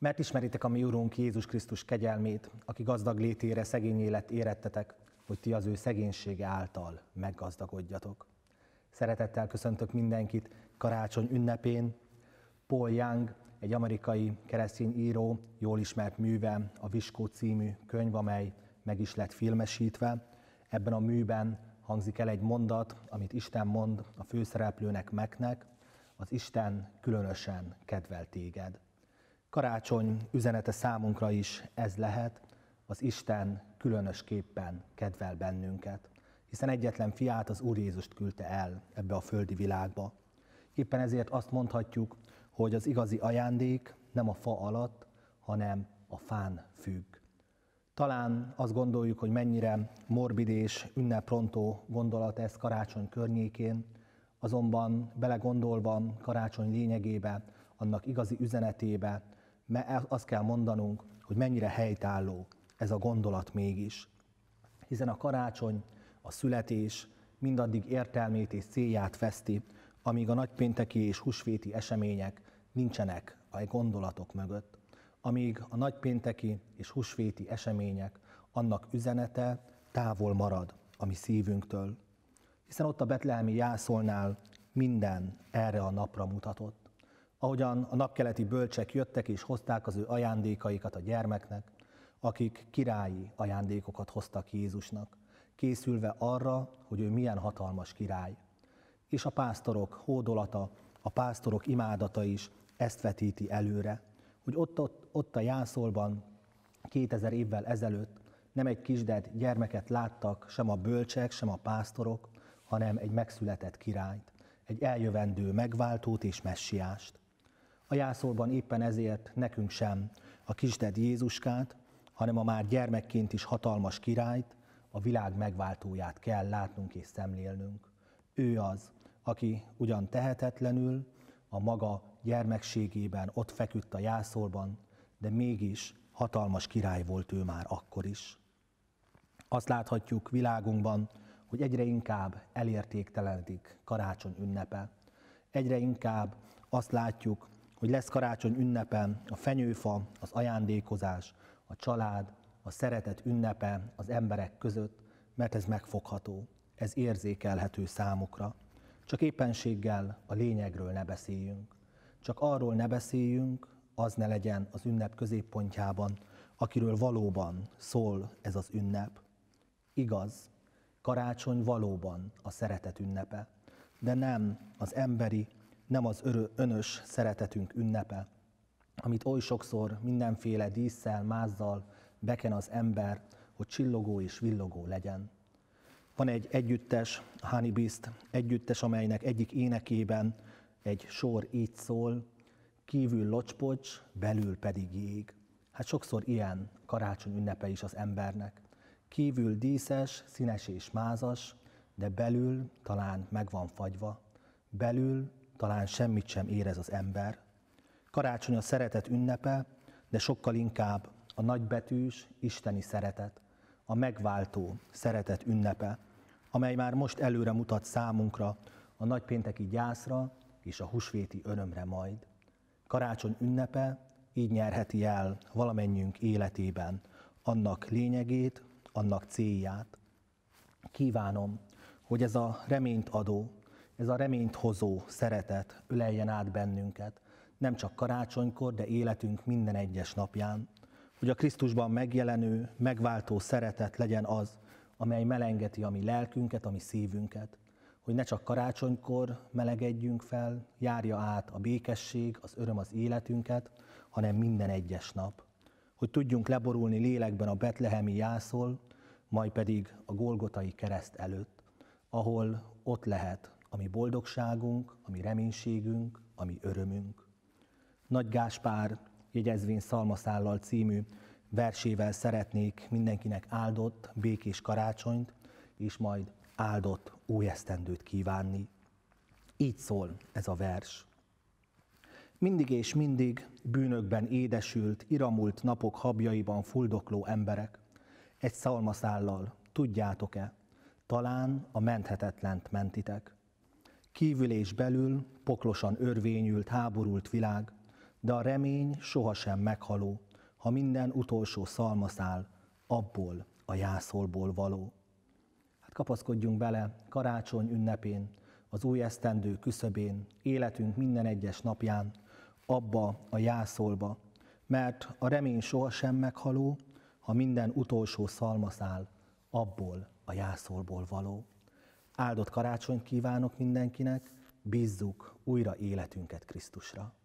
Mert ismeritek a mi Urunk Jézus Krisztus kegyelmét, aki gazdag létére szegény élet érettetek, hogy ti az ő szegénysége által meggazdagodjatok. Szeretettel köszöntök mindenkit karácsony ünnepén. Paul Young, egy amerikai keresztény író, jól ismert műve, a Viskó című könyv, amely meg is lett filmesítve. Ebben a műben hangzik el egy mondat, amit Isten mond a főszereplőnek, Meknek, az Isten különösen kedvel téged. Karácsony üzenete számunkra is ez lehet, az Isten különösképpen kedvel bennünket, hiszen egyetlen fiát, az Úr Jézust küldte el ebbe a földi világba. Éppen ezért azt mondhatjuk, hogy az igazi ajándék nem a fa alatt, hanem a fán függ. Talán azt gondoljuk, hogy mennyire morbid és ünneprontó gondolat ez karácsony környékén, azonban belegondolva karácsony lényegébe, annak igazi üzenetébe, mert azt kell mondanunk, hogy mennyire helytálló ez a gondolat mégis. Hiszen a karácsony, a születés mindaddig értelmét és célját feszti, amíg a nagypénteki és husvéti események nincsenek a gondolatok mögött, amíg a nagypénteki és husvéti események annak üzenete távol marad a mi szívünktől. Hiszen ott a betlehemi jászolnál minden erre a napra mutatott ahogyan a napkeleti bölcsek jöttek és hozták az ő ajándékaikat a gyermeknek, akik királyi ajándékokat hoztak Jézusnak, készülve arra, hogy ő milyen hatalmas király. És a pásztorok hódolata, a pásztorok imádata is ezt vetíti előre, hogy ott, ott, ott a Jászolban 2000 évvel ezelőtt nem egy kisded gyermeket láttak sem a bölcsek, sem a pásztorok, hanem egy megszületett királyt, egy eljövendő megváltót és messiást. A jászolban éppen ezért nekünk sem a kisded Jézuskát, hanem a már gyermekként is hatalmas királyt, a világ megváltóját kell látnunk és szemlélnünk. Ő az, aki ugyan tehetetlenül, a maga gyermekségében ott feküdt a jászolban, de mégis hatalmas király volt ő már akkor is. Azt láthatjuk világunkban, hogy egyre inkább elértéktelenedik karácsony ünnepe. Egyre inkább azt látjuk, hogy lesz karácsony ünnepe, a fenyőfa, az ajándékozás, a család, a szeretet ünnepe az emberek között, mert ez megfogható, ez érzékelhető számukra. Csak éppenséggel a lényegről ne beszéljünk. Csak arról ne beszéljünk, az ne legyen az ünnep középpontjában, akiről valóban szól ez az ünnep. Igaz, karácsony valóban a szeretet ünnepe, de nem az emberi, nem az örö, önös szeretetünk ünnepe, amit oly sokszor mindenféle díszsel, mázzal beken az ember, hogy csillogó és villogó legyen. Van egy együttes, a Beast együttes, amelynek egyik énekében egy sor így szól, kívül locspocs, belül pedig jég. Hát sokszor ilyen karácsony ünnepe is az embernek. Kívül díszes, színes és mázas, de belül talán meg van fagyva. Belül talán semmit sem érez az ember. Karácsony a szeretet ünnepe, de sokkal inkább a nagybetűs, isteni szeretet, a megváltó szeretet ünnepe, amely már most előre mutat számunkra a nagypénteki gyászra és a husvéti örömre majd. Karácsony ünnepe így nyerheti el valamennyünk életében annak lényegét, annak célját. Kívánom, hogy ez a reményt adó, ez a reményt hozó szeretet öleljen át bennünket, nem csak karácsonykor, de életünk minden egyes napján, hogy a Krisztusban megjelenő, megváltó szeretet legyen az, amely melengeti a mi lelkünket, a mi szívünket, hogy ne csak karácsonykor melegedjünk fel, járja át a békesség, az öröm az életünket, hanem minden egyes nap. Hogy tudjunk leborulni lélekben a betlehemi jászol, majd pedig a Golgotai kereszt előtt, ahol ott lehet ami boldogságunk, ami reménységünk, ami örömünk. Nagy Gáspár jegyezvény szalmaszállal című versével szeretnék mindenkinek áldott, békés karácsonyt, és majd áldott új esztendőt kívánni. Így szól ez a vers. Mindig és mindig bűnökben édesült, iramult napok habjaiban fuldokló emberek, egy szalmaszállal, tudjátok-e, talán a menthetetlent mentitek. Kívül és belül poklosan örvényült, háborult világ, de a remény sohasem meghaló, ha minden utolsó szalmaszál abból a jászolból való. Hát kapaszkodjunk bele karácsony ünnepén, az új esztendő küszöbén, életünk minden egyes napján, abba a jászolba, mert a remény sohasem meghaló, ha minden utolsó szalmaszál abból a jászolból való. Áldott karácsonyt kívánok mindenkinek, bízzuk újra életünket Krisztusra.